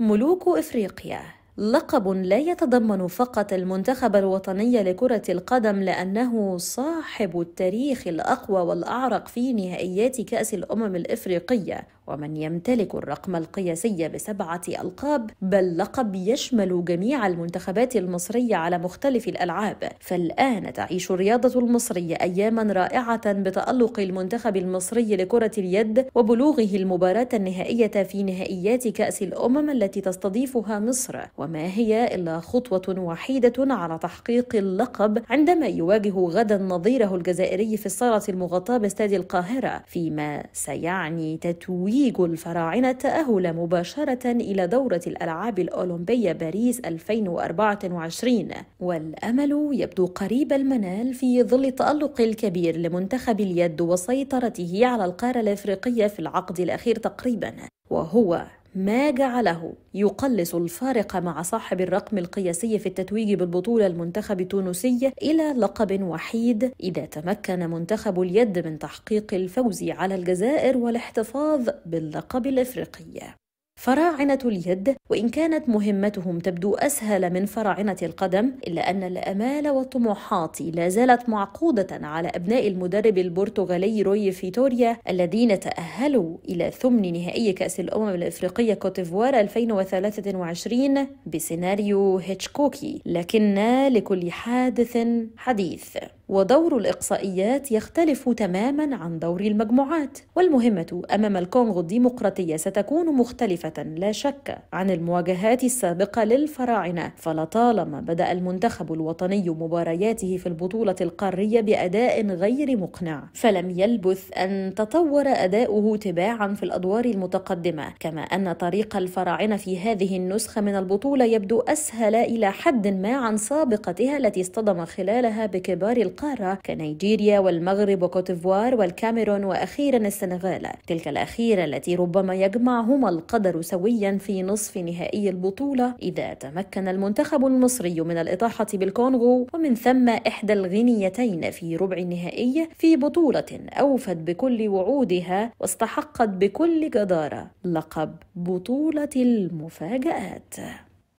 ملوك افريقيا لقب لا يتضمن فقط المنتخب الوطني لكرة القدم لأنه صاحب التاريخ الأقوى والأعرق في نهائيات كأس الأمم الإفريقية ومن يمتلك الرقم القياسي بسبعة ألقاب بل لقب يشمل جميع المنتخبات المصرية على مختلف الألعاب فالآن تعيش الرياضة المصرية أياما رائعة بتألق المنتخب المصري لكرة اليد وبلوغه المباراة النهائية في نهائيات كأس الأمم التي تستضيفها مصر وما هي إلا خطوة وحيدة على تحقيق اللقب عندما يواجه غدا نظيره الجزائري في الصالة المغطاة باستاد القاهرة فيما سيعني تتويج تهيج الفراعنة تأهل مباشرة إلى دورة الألعاب الأولمبية باريس 2024 والأمل يبدو قريب المنال في ظل التألق الكبير لمنتخب اليد وسيطرته على القارة الأفريقية في العقد الأخير تقريبا وهو ما جعله يقلص الفارق مع صاحب الرقم القياسي في التتويج بالبطولة المنتخب التونسي إلى لقب وحيد إذا تمكن منتخب اليد من تحقيق الفوز على الجزائر والاحتفاظ باللقب الإفريقي فراعنة اليد وإن كانت مهمتهم تبدو أسهل من فراعنة القدم إلا أن الأمال والطموحات لا زالت معقودة على أبناء المدرب البرتغالي روي فيتوريا الذين تأهلوا إلى ثمن نهائي كأس الأمم الإفريقية كوتيفوار 2023 بسيناريو هيتشكوكي لكن لكل حادث حديث ودور الإقصائيات يختلف تماما عن دور المجموعات والمهمة أمام الكونغو الديمقراطية ستكون مختلفة لا شك عن المواجهات السابقة للفراعنة فلطالما بدأ المنتخب الوطني مبارياته في البطولة القارية بأداء غير مقنع فلم يلبث أن تطور أداؤه تباعا في الأدوار المتقدمة كما أن طريق الفراعنة في هذه النسخة من البطولة يبدو أسهل إلى حد ما عن سابقتها التي اصطدم خلالها بكبار القارة كنيجيريا والمغرب وكوتيفوار والكاميرون وأخيرا السنغال تلك الأخيرة التي ربما يجمعهما القدر سويا في نصف نهائي البطولة إذا تمكن المنتخب المصري من الإطاحة بالكونغو ومن ثم إحدى الغنيتين في ربع النهائي في بطولة أوفت بكل وعودها واستحقت بكل جدارة لقب بطولة المفاجآت